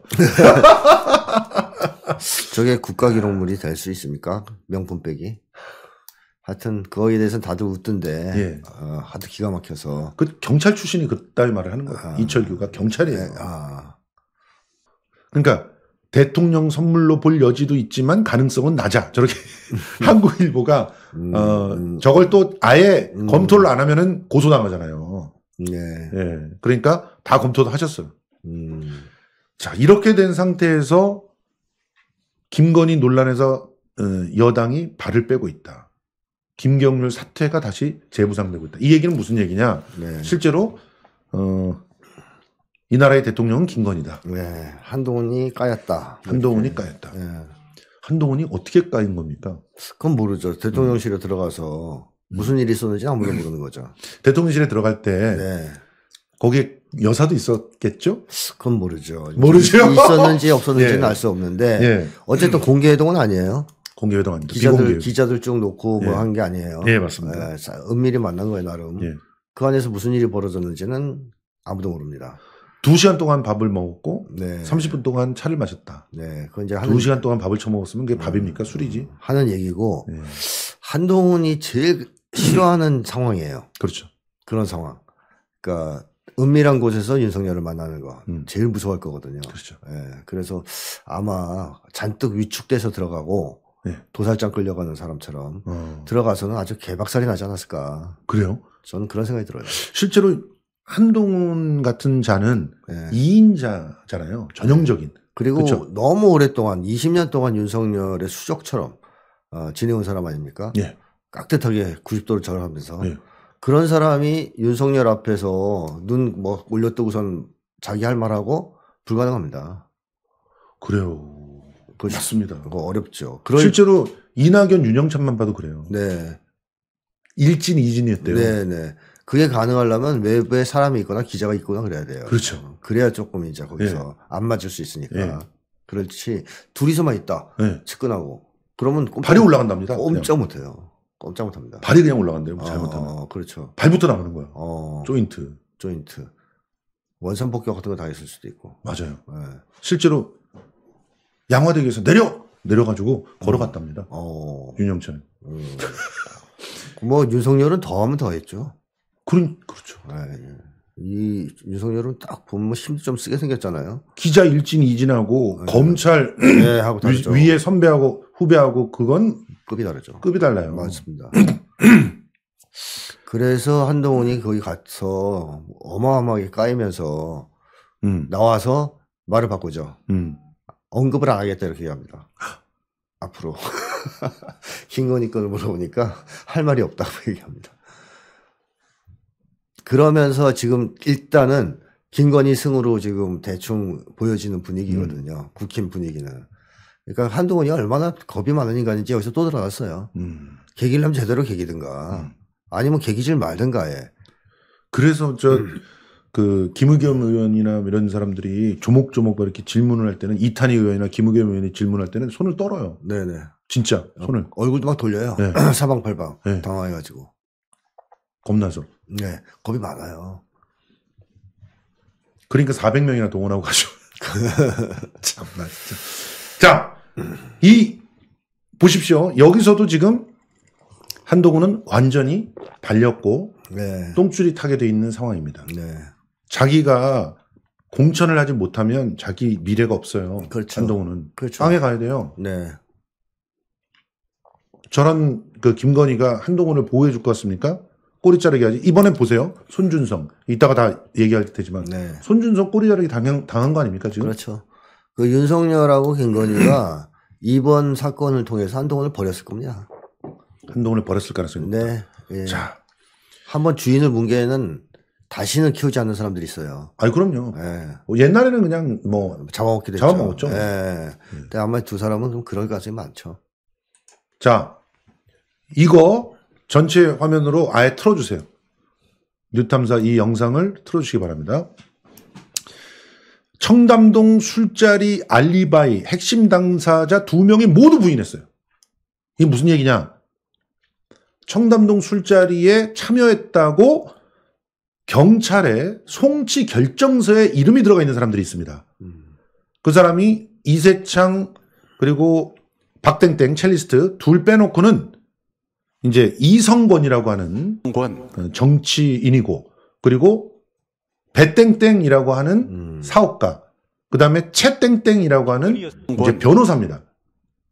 S2: 저게 국가 기록물이 될 수 있습니까? 명품백이? 하여튼 그거에 대해서는 다들 웃던데 예. 어, 하도
S1: 기가 막혀서 그 경찰 출신이 그따 말을 하는 거야요 아. 이철규가 경찰이에요. 네. 아. 그러니까 대통령 선물로 볼 여지도 있지만 가능성은 낮아. 저렇게 한국일보가 음, 어 음. 저걸 또 아예 음. 검토를 안 하면은 고소당하잖아요. 예. 예. 그러니까 다 검토도 하셨어요. 음. 자 이렇게 된 상태에서 김건희 논란에서 어, 여당이 발을 빼고 있다. 김경률 사퇴가 다시 재부상되고 있다. 이 얘기는 무슨 얘기냐? 네. 실제로 어, 이 나라의 대통령은 김건희다. 네. 한동훈이 까였다. 한동훈이 까였다. 네. 한동훈이 어떻게 까인
S2: 겁니까? 그건 모르죠. 대통령실에 음. 들어가서 음. 무슨 일이 있었는지 아무도 모르는 거죠. 음. 대통령실에 들어갈 때 네. 거기에 여사도 있었겠죠? 그건 모르죠. 모르죠. 있었는지 없었는지는 예. 알수 없는데 예. 어쨌든 공개해동은 아니에요. 공개회담
S1: 아닙니다. 기자들
S2: 기자들 쭉 놓고 뭐 한게 예. 아니에요. 예, 맞습니다. 예, 은밀히 만난 거예요 나름. 예.
S1: 그 안에서 무슨 일이 벌어졌는지는 아무도 모릅니다. 2시간 동안 밥을 먹었고 네. 30분 동안 차를 마셨다. 네. 그 이제 하는 2시간 동안 밥을 처먹었으면 그게 음, 밥입니까? 술이지.
S2: 하는 얘기고 네. 한동훈이 제일 싫어하는 상황이에요. 그렇죠. 그런 상황. 그러니까 은밀한 곳에서 윤석열을 만나는 거 음. 제일 무서워할 거거든요. 그렇죠. 예. 그래서 아마 잔뜩 위축돼서 들어가고 네. 도살장 끌려가는 사람처럼 어. 들어가서는 아주 개박살이 나지 않았을까. 그래요? 저는 그런 생각이 들어요. 실제로 한동훈 같은 자는 네. 예. 2인자잖아요. 전형적인. 예. 그리고 그쵸? 너무 오랫동안 20년 동안 윤석열의 수족처럼 어, 지내온 사람 아닙니까? 예. 깍듯하게 90도를 절하면서 예. 그런 사람이 윤석열 앞에서 눈 뭐 올려뜨고선 자기 할 말하고
S1: 불가능합니다. 그래요. 그렇습니다. 그거 어렵죠. 그런... 실제로 이낙연, 윤영찬만 봐도 그래요. 네. 일진, 2진이었대요 네, 네.
S2: 그게 가능하려면 외부에 사람이 있거나 기자가 있거나 그래야 돼요. 그렇죠. 그래야 조금 이제 거기서 네. 안 맞을 수 있으니까. 네. 그렇지. 둘이서만 있다. 네. 측근하고. 그러면 발이 올라간답니다. 엄청 못해요. 꼼짝 못합니다. 발이 그냥 올라간대요. 아, 잘못하면. 어, 그렇죠. 발부터 나가는 거예요. 어, 조인트. 조인트. 원산 복격 같은 거다했을 수도 있고. 맞아요. 네.
S1: 실제로 양화대교에서 내려 내려가지고 걸어갔답니다. 어. 윤영찬 음. 뭐 윤석열은 더하면 더했죠. 그런 그렇죠.
S2: 네. 이 윤석열은 딱 보면 뭐 힘도 좀 쓰게 생겼잖아요.
S1: 기자 일진 이진하고 네. 검찰 네, 하고 다르죠. 위, 에 선배하고 후배하고 그건 급이 다르죠. 급이 달라요. 맞습니다. 그래서 한동훈이
S2: 거기 가서 어마어마하게 까이면서 음. 나와서 말을 바꾸죠. 음. 언급을 안 하겠다 이렇게 얘기합니다. 앞으로 김건희 건을 물어보니까 할 말이 없다고 얘기합니다. 그러면서 지금 일단은 김건희 승으로 지금 대충 보여지는 분위기거든요. 음. 국힘 분위기는. 그러니까 한동훈이 얼마나 겁이 많은 인간인지 여기서 또들어갔어요 음. 개기를 하면 제대로 계기든가 음. 아니면 계기질 말든가 해.
S1: 그래서 저 음. 그 김의겸 의원이나 이런 사람들이 조목조목 이렇게 질문을 할 때는 이탄희 의원이나 김의겸 의원이 질문할 때는 손을 떨어요. 네네. 진짜 손을 얼굴도 막 돌려요. 네. 사방팔방 네. 당황해가지고 겁나서. 네 겁이 많아요. 그러니까 400명이나 동원하고 가죠. 참나 진짜. 자, 이 보십시오. 여기서도 지금 한동구은 완전히 발렸고 네. 똥줄이 타게 돼 있는 상황입니다. 네. 자기가 공천을 하지 못하면 자기 미래가 없어요. 그렇죠. 한동훈은 그렇죠. 땅에 가야 돼요. 네. 저런 그 김건희가 한동훈을 보호해 줄 것 같습니까? 꼬리 자르기 하지. 이번에 보세요. 손준성. 이따가 다 얘기할 테지만 네. 손준성 꼬리 자르기 당한, 당한 거 아닙니까
S2: 지금? 그렇죠. 그 윤석열하고 김건희가 이번 사건을 통해서 한동훈을 버렸을 겁니다. 한동훈을 버렸을 가능성이 네. 높다. 네. 예. 자, 한번 주인을 뭉개는 다시는 키우지 않는 사람들이 있어요. 아니 그럼요. 예. 뭐 옛날에는 그냥 뭐 잡아먹기도 했죠. 잡아먹었죠. 예. 음. 근데 아마 두 사람은 좀 그럴 가능성이 많죠.
S1: 자, 이거 전체 화면으로 아예 틀어주세요. 뉴탐사 이 영상을 틀어주시기 바랍니다. 청담동 술자리 알리바이 핵심 당사자 두 명이 모두 부인했어요. 이게 무슨 얘기냐? 청담동 술자리에 참여했다고 경찰에 송치 결정서에 이름이 들어가 있는 사람들이 있습니다. 그 사람이 이세창 그리고 박땡땡 첼리스트 둘 빼놓고는 이제 이성권이라고 하는 권. 어, 정치인이고 그리고 배땡땡이라고 하는 음. 사업가 그다음에 채땡땡이라고 하는 이제 변호사입니다.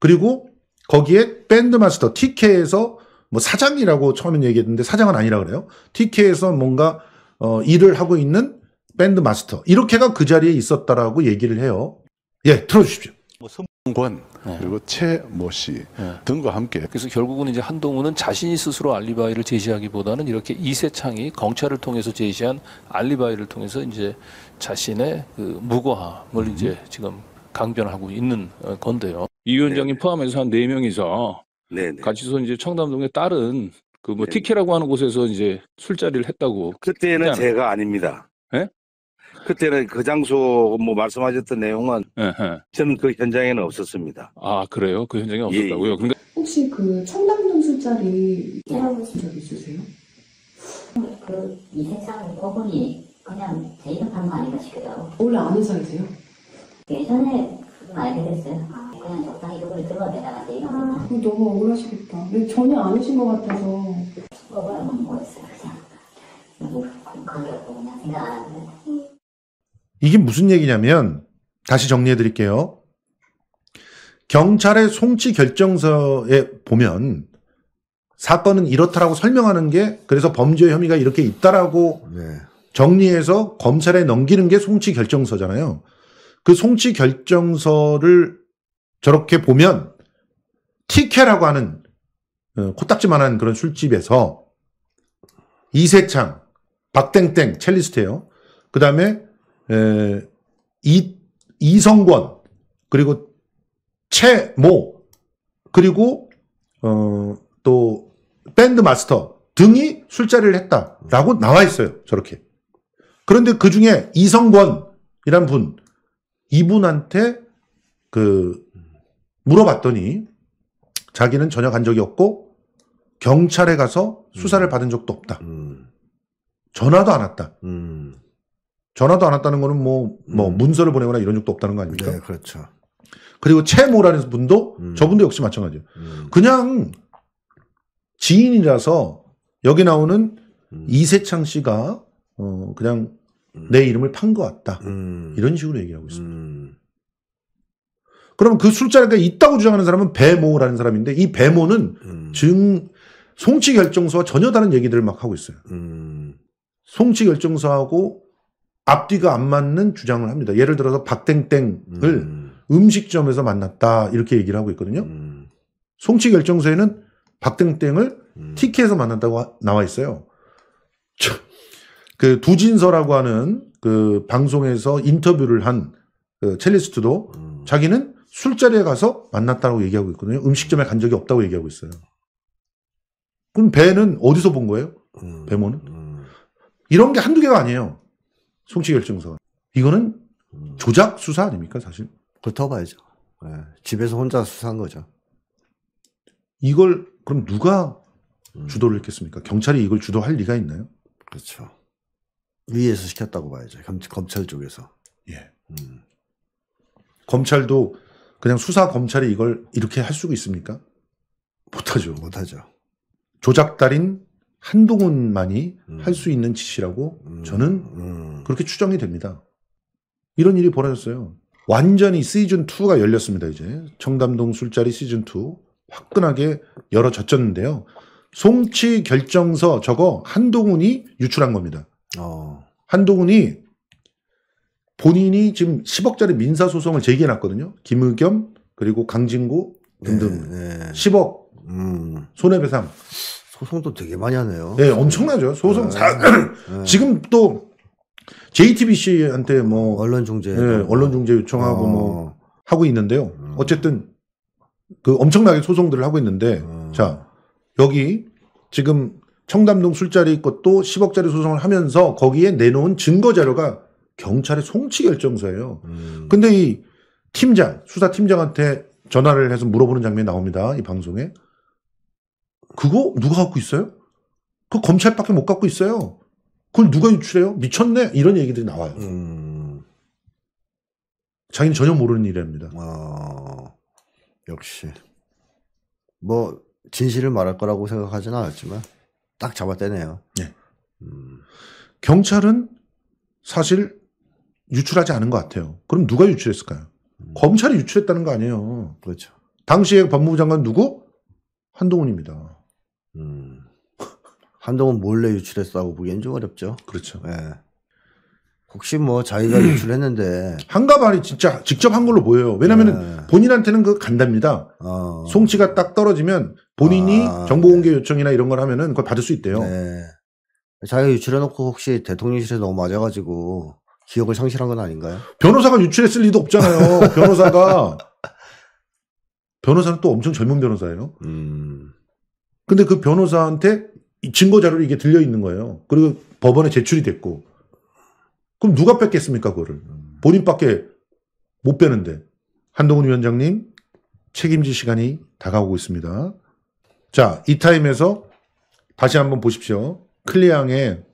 S1: 그리고 거기에 밴드마스터 TK에서 뭐 사장이라고 처음엔 얘기했는데 사장은 아니라 그래요. TK에서 뭔가 어, 일을 하고 있는 밴드 마스터 이렇게가 그 자리에 있었다라고 얘기를 해요. 예, 들어주십시오. 뭐 선권 네. 그리고 최모 뭐 씨 네. 등과 함께 그래서 결국은 이제 한동훈은 자신이 스스로 알리바이를 제시하기보다는 이렇게 이세창이 검찰을 통해서 제시한 알리바이를 통해서 이제 자신의 그 무고함을 음. 이제 지금 강변하고 있는 어, 건데요. 이 위원장님 포함해서 한 네 명이서 네, 네. 같이 서 이제 청담동에 다른 그뭐 예. 티키라고 하는 곳에서 이제 술자리를 했다고. 그때는 제가 아닙니다. 예? 그때는 그 장소 뭐 말씀하셨던 내용은 예, 예. 저는 그 현장에는 없었습니다. 아 그래요? 그 현장에 없었다고요? 예, 예. 그러니까
S2: 혹시 그 청담동 술자리 살아보신 적 있으세요?
S1: 그이 세상 그분이 그냥 제이 한거 아닌가 싶기도 하고 원래 아는 사이세요?
S2: 예전에 알게 됐어요. 그냥 적당히 요금이 들어야 된다는 얘 아, 너무 억울하시겠다. 근데 네, 전혀 안 오신 것 같아서. 억울한 뭐있어 그냥 너무 그냥
S1: 이게 무슨 얘기냐면 다시 정리해 드릴게요. 경찰의 송치 결정서에 보면 사건은 이렇다라고 설명하는 게 그래서 범죄 혐의가 이렇게 있다라고 네. 정리해서 검찰에 넘기는 게 송치 결정서잖아요. 그 송치 결정서를 저렇게 보면 티케라고 하는 어, 코딱지만한 그런 술집에서 이세창, 박땡땡 첼리스트예요. 그 다음에 이성권 그리고 채모 그리고 어, 또 밴드 마스터 등이 술자리를 했다라고 나와 있어요. 저렇게. 그런데 그 중에 이성권이란 분 이분한테 그 물어봤더니 자기는 전혀 간 적이 없고 경찰에 가서 음. 수사를 받은 적도 없다. 음. 전화도 안 왔다. 음. 전화도 안 왔다는 거는 뭐, 뭐, 문서를 보내거나 이런 적도 없다는 거 아닙니까? 네, 그렇죠. 그리고 채모라는 분도 저분도 역시 마찬가지예요. 그냥 지인이라서 여기 나오는 음. 이세창 씨가 어 그냥 음. 내 이름을 판 것 같다 음. 이런 식으로 얘기하고 있습니다. 그러면 그 술자리가 있다고 주장하는 사람은 배모라는 사람인데 이 배모는 음. 증 송치 결정서와 전혀 다른 얘기들을 막 하고 있어요.
S2: 음.
S1: 송치 결정서하고 앞뒤가 안 맞는 주장을 합니다. 예를 들어서 박땡땡을 음. 식점에서 만났다 이렇게 얘기를 하고 있거든요. 음. 송치 결정서에는 박땡땡을 음. 티켓에서 만났다고 나와 있어요. 그 두진서라고 하는 그 방송에서 인터뷰를 한그 첼리스트도 음. 자기는 술자리에 가서 만났다고 얘기하고 있거든요. 음식점에 간 적이 없다고 얘기하고 있어요. 그럼 배는 어디서 본 거예요? 음, 배모는? 음. 이런 게 한두 개가 아니에요. 송치결정서가. 이거는 음. 조작 수사 아닙니까, 사실? 그렇다고 봐야죠. 네. 예, 집에서 혼자 수사한 거죠. 이걸, 그럼 누가 음. 주도를 했겠습니까? 경찰이 이걸 주도할 리가 있나요? 그렇죠. 위에서 시켰다고 봐야죠. 검, 검찰 쪽에서. 예. 음. 검찰도 그냥 수사 검찰이 이걸 이렇게 할 수가 있습니까? 못하죠. 못하죠. 조작달인 한동훈만이 음. 할수 있는 짓이라고 음. 저는 음. 그렇게 추정이 됩니다. 이런 일이 벌어졌어요. 완전히 시즌 2가 열렸습니다. 이제 청담동 술자리 시즌 2 화끈하게 열어 젖혔는데요. 송치 결정서 저거 한동훈이 유출한 겁니다. 어. 한동훈이 본인이 지금 10억짜리 민사소송을 제기해놨거든요. 김의겸, 그리고 강진구 등등. 네, 네. 10억. 음. 손해배상. 소송도 되게 많이 하네요. 네, 엄청나죠. 소송. 네. 네. 지금 또 JTBC한테 뭐. 언론중재. 네, 언론중재 요청하고 뭐 어. 뭐 하고 있는데요. 음. 어쨌든 그 엄청나게 소송들을 하고 있는데 음. 자, 여기 지금 청담동 술자리 것도 10억짜리 소송을 하면서 거기에 내놓은 증거 자료가 경찰의 송치 결정서예요. 음. 근데 이 팀장 수사 팀장한테 전화를 해서 물어보는 장면이 나옵니다. 이 방송에 그거 누가 갖고 있어요? 그 검찰밖에 못 갖고 있어요. 그걸 누가 유출해요? 미쳤네 이런 얘기들이 나와요. 음. 자기는 전혀 모르는 일입니다. 아, 역시 뭐
S2: 진실을 말할 거라고 생각하진 않았지만 딱 잡아떼네요. 네.
S1: 음. 경찰은 사실 유출하지 않은 것 같아요. 그럼 누가 유출했을까요? 음. 검찰이 유출했다는 거 아니에요. 그렇죠. 당시에 법무부 장관 누구? 한동훈입니다. 음. 한동훈 몰래 유출했다고 보기엔 좀 어렵죠. 그렇죠. 예. 혹시 뭐 자기가 음. 유출했는데 한가발이 진짜 직접 한 걸로 보여요. 왜냐하면 네. 예. 본인한테는 그 간답니다. 어. 송치가 딱 떨어지면 본인이 아, 정보 공개 네. 요청이나 이런 걸 하면은 그걸 받을 수 있대요. 네. 자기가 유출해놓고
S2: 혹시 대통령실에 너무 맞아가지고 기억을 상실한 건 아닌가요?
S1: 변호사가 유출했을 리도 없잖아요. 변호사가 변호사는 또 엄청 젊은 변호사예요. 음. 근데 그 변호사한테 증거 자료로 이게 들려 있는 거예요. 그리고 법원에 제출이 됐고. 그럼 누가 뺐겠습니까, 그거를? 음. 본인밖에 못 빼는데. 한동훈 위원장님, 책임질 시간이 다가오고 있습니다. 자, 이 타임에서 다시 한번 보십시오. 클리앙의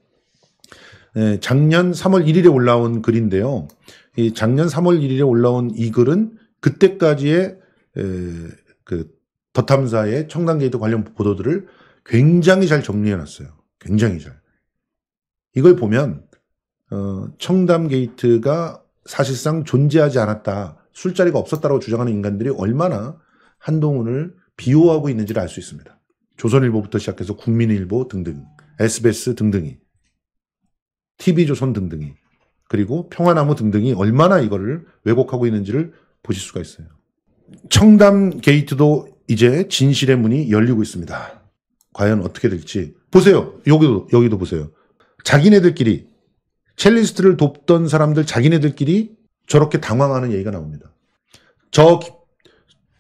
S1: 예, 작년 3월 1일에 올라온 글인데요. 이 작년 3월 1일에 올라온 이 글은 그때까지의 그 더탐사의 청담 게이트 관련 보도들을 굉장히 잘 정리해놨어요. 굉장히 잘. 이걸 보면 어, 청담 게이트가 사실상 존재하지 않았다, 술자리가 없었다고 주장하는 인간들이 얼마나 한동훈을 비호하고 있는지를 알 수 있습니다. 조선일보부터 시작해서 국민일보 등등, SBS 등등이 TV조선 등등이 그리고 평화나무 등등이 얼마나 이거를 왜곡하고 있는지를 보실 수가 있어요. 청담 게이트도 이제 진실의 문이 열리고 있습니다. 과연 어떻게 될지 보세요. 여기도 여기도 보세요. 자기네들끼리 첼리스트를 돕던 사람들 자기네들끼리 저렇게 당황하는 얘기가 나옵니다. 저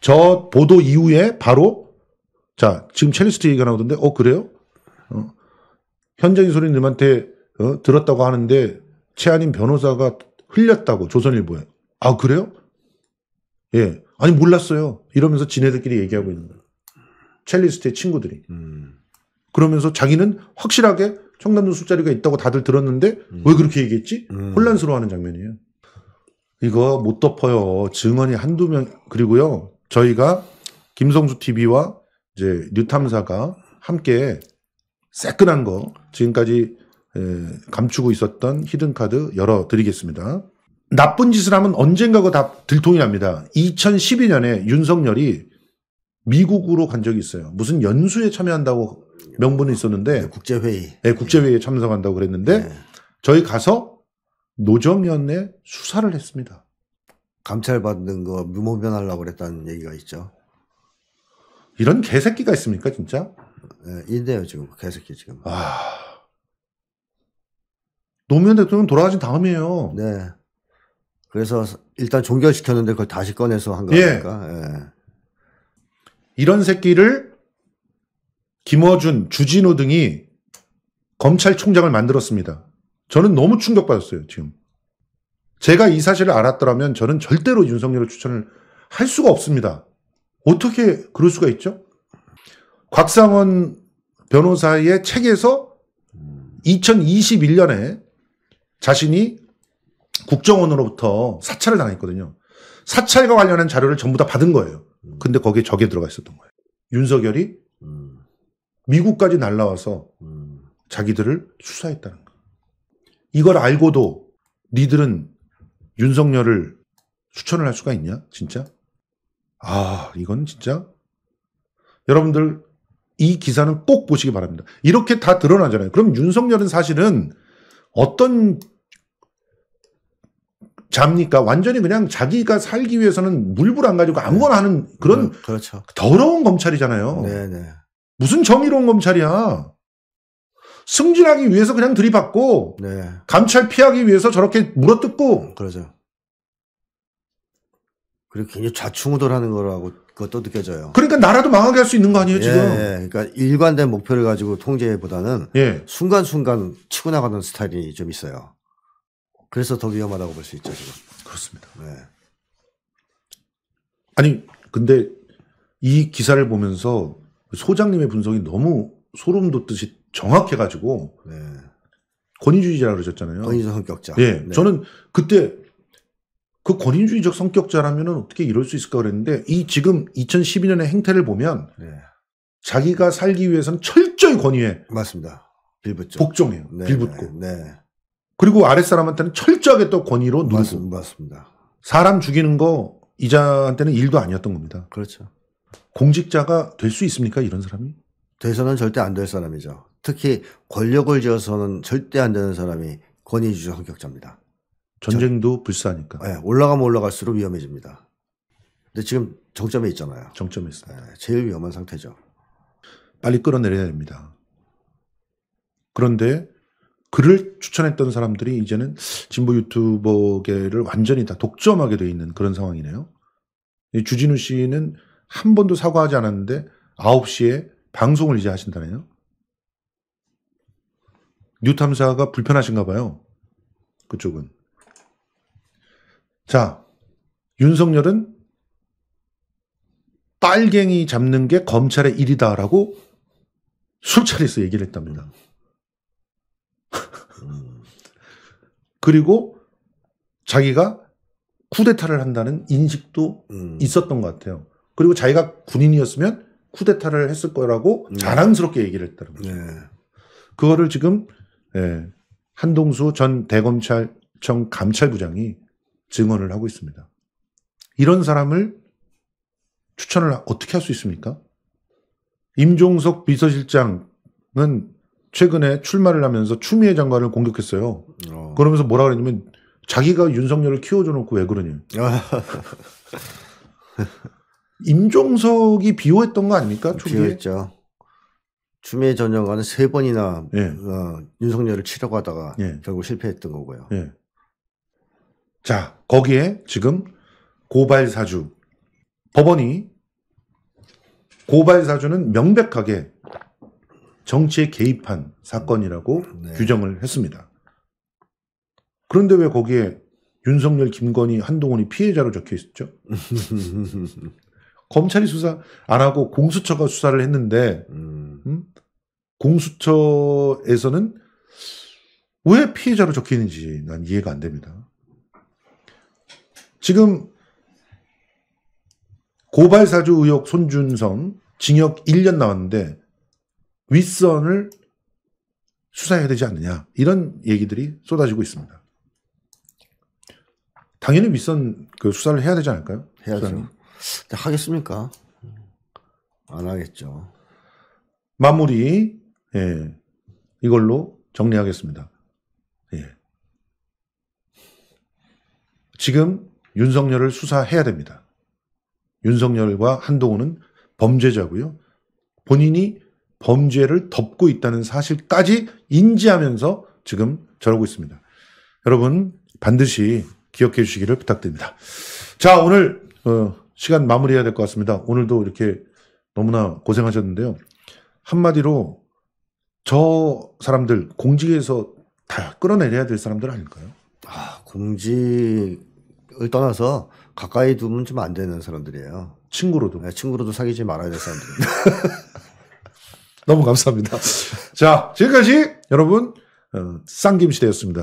S1: 저 보도 이후에 바로 자 지금 첼리스트 얘기가 나오던데 어 그래요? 어, 현장이 소리님한테 어? 들었다고 하는데 최한인 변호사가 흘렸다고 조선일보에. 아 그래요? 예. 아니 몰랐어요. 이러면서 지네들끼리 얘기하고 있는 거예요. 첼리스트의 친구들이. 음. 그러면서 자기는 확실하게 청담동 술자리가 있다고 다들 들었는데 음. 왜 그렇게 얘기했지? 음. 혼란스러워하는 장면이에요. 이거 못 덮어요. 증언이 한두 명 그리고요. 저희가 김성수 TV와 이제 뉴탐사가 함께 새끈한 거 지금까지 예, 감추고 있었던 히든카드 열어드리겠습니다. 나쁜 짓을 하면 언젠가가 다 들통이 납니다. 2012년에 윤석열이 미국으로 간 적이 있어요. 무슨 연수에 참여한다고 명분이 있었는데 그 국제회의. 네, 국제회의에 참석한다고 그랬는데 네. 저희 가서 노정연의 수사를 했습니다.
S2: 감찰받는 거 무모변하려고 그랬다는 얘기가 있죠. 이런 개새끼가 있습니까 진짜? 예, 네, 인데요 지금 개새끼 지금. 아... 노무현 대통령 돌아가신 다음이에요. 네. 그래서 일단
S1: 종결시켰는데 그걸 다시 꺼내서 한 거니까. 예. 예. 이런 새끼를 김어준, 주진우 등이 검찰총장을 만들었습니다. 저는 너무 충격받았어요, 지금. 제가 이 사실을 알았더라면 저는 절대로 윤석열을 추천을 할 수가 없습니다. 어떻게 그럴 수가 있죠? 곽상원 변호사의 책에서 2021년에 음. 자신이 국정원으로부터 사찰을 당했거든요. 사찰과 관련한 자료를 전부 다 받은 거예요. 음. 근데 거기에 적에 들어가 있었던 거예요. 윤석열이 음. 미국까지 날라와서 음. 자기들을 수사했다는 거. 예요 이걸 알고도 니들은 윤석열을 추천을 할 수가 있냐? 진짜? 아, 이건 진짜? 여러분들, 이 기사는 꼭 보시기 바랍니다. 이렇게 다 드러나잖아요. 그럼 윤석열은 사실은 어떤 잡니까? 완전히 그냥 자기가 살기 위해서는 물불 안 가지고 아무거나 네. 하는 그런 네, 그렇죠. 더러운 검찰이잖아요. 네네. 네. 무슨 정의로운 검찰이야? 승진하기 위해서 그냥 들이받고 네. 감찰 피하기 위해서 저렇게 물어뜯고 음,
S2: 그러죠. 그리고 굉장히 좌충우돌하는 거라고
S1: 그것도 느껴져요. 그러니까 나라도 망하게 할 수 있는 거 아니에요 예, 지금? 예.
S2: 그러니까 일관된 목표를 가지고 통제보다는 예. 순간순간 치고 나가는 스타일이 좀 있어요. 그래서 더 위험하다고 볼 수 있죠 지금. 그렇습니다. 네.
S1: 아니 근데 이 기사를 보면서 소장님의 분석이 너무 소름 돋듯이 정확해가지고 네. 권위주의자라 그러셨잖아요. 권위적 성격자. 예, 네. 저는 그때 그 권위주의적 성격자라면 어떻게 이럴 수 있을까 그랬는데 이 지금 2012년의 행태를 보면 네. 자기가 살기 위해서는 철저히 권위에 맞습니다. 빌붙죠. 복종해요. 네, 빌붙고. 네. 네. 그리고 아랫사람한테는 철저하게 또 권위로 누르고. 맞습니다. 맞습니다. 사람 죽이는 거 이자한테는 일도 아니었던 겁니다. 그렇죠. 공직자가 될 수 있습니까?
S2: 이런 사람이? 돼서는 절대 안 될 사람이죠. 특히 권력을 지어서는 절대 안 되는 사람이 권위주의 성격자입니다. 전쟁도 전... 불사하니까. 네, 올라가면 올라갈수록 위험해집니다. 근데 지금 정점에 있잖아요. 정점에 있어요. 네, 예, 제일 위험한 상태죠.
S1: 빨리 끌어내려야 됩니다. 그런데 글을 추천했던 사람들이 이제는 진보 유튜버계를 완전히 다 독점하게 돼 있는 그런 상황이네요. 주진우 씨는 한 번도 사과하지 않았는데 9시에 방송을 이제 하신다네요. 뉴탐사가 불편하신가 봐요. 그쪽은. 자, 윤석열은 빨갱이 잡는 게 검찰의 일이다라고 술차리에서 얘기를 했답니다. 그리고 자기가 쿠데타를 한다는 인식도 음. 있었던 것 같아요. 그리고 자기가 군인이었으면 쿠데타를 했을 거라고 네. 자랑스럽게 얘기를 했다는 거죠. 네. 그거를 지금 예, 한동수 전 대검찰청 감찰부장이 증언을 하고 있습니다. 이런 사람을 추천을 어떻게 할 수 있습니까? 임종석 비서실장은 최근에 출마를 하면서 추미애 장관을 공격했어요. 어. 어. 그러면서 뭐라 그러냐면 자기가 윤석열을 키워줘놓고 왜 그러냐. 아. 임종석이 비호했던 거 아닙니까? 초기에?
S2: 비호했죠. 추미애 전 장관은 세 번이나 예. 어, 윤석열을 치려고
S1: 하다가 예. 결국 실패했던 거고요. 예. 자 거기에 지금 고발 사주 법원이 고발 사주는 명백하게 정치에 개입한 사건이라고 네. 규정을 했습니다. 그런데 왜 거기에 윤석열, 김건희, 한동훈이 피해자로 적혀 있었죠? 검찰이 수사 안 하고 공수처가 수사를 했는데 음. 음? 공수처에서는 왜 피해자로 적혀 있는지 난 이해가 안 됩니다. 지금 고발 사주 의혹 손준성 징역 1년 나왔는데 윗선을 수사해야 되지 않느냐 이런 얘기들이 쏟아지고 있습니다. 당연히 윗선 그 수사를 해야 되지 않을까요? 해야죠. 수 하겠습니까? 음, 안 하겠죠. 마무리 예. 이걸로 정리하겠습니다. 예. 지금 윤석열을 수사해야 됩니다. 윤석열과 한동훈은 범죄자고요. 본인이 범죄를 덮고 있다는 사실까지 인지하면서 지금 저러고 있습니다. 여러분 반드시 기억해 주시기를 부탁드립니다. 자, 오늘 어, 시간 마무리해야 될 것 같습니다. 오늘도 이렇게 너무나 고생하셨는데요. 한마디로 저 사람들 공직에서 다 끌어내려야 될 사람들 아닐까요? 아, 공직을 떠나서
S2: 가까이 두면 좀 안 되는 사람들이에요. 친구로도. 네, 친구로도 사귀지 말아야 될 사람들.
S1: 너무 감사합니다. 자, 지금까지 여러분 어, 쌍김시대였습니다.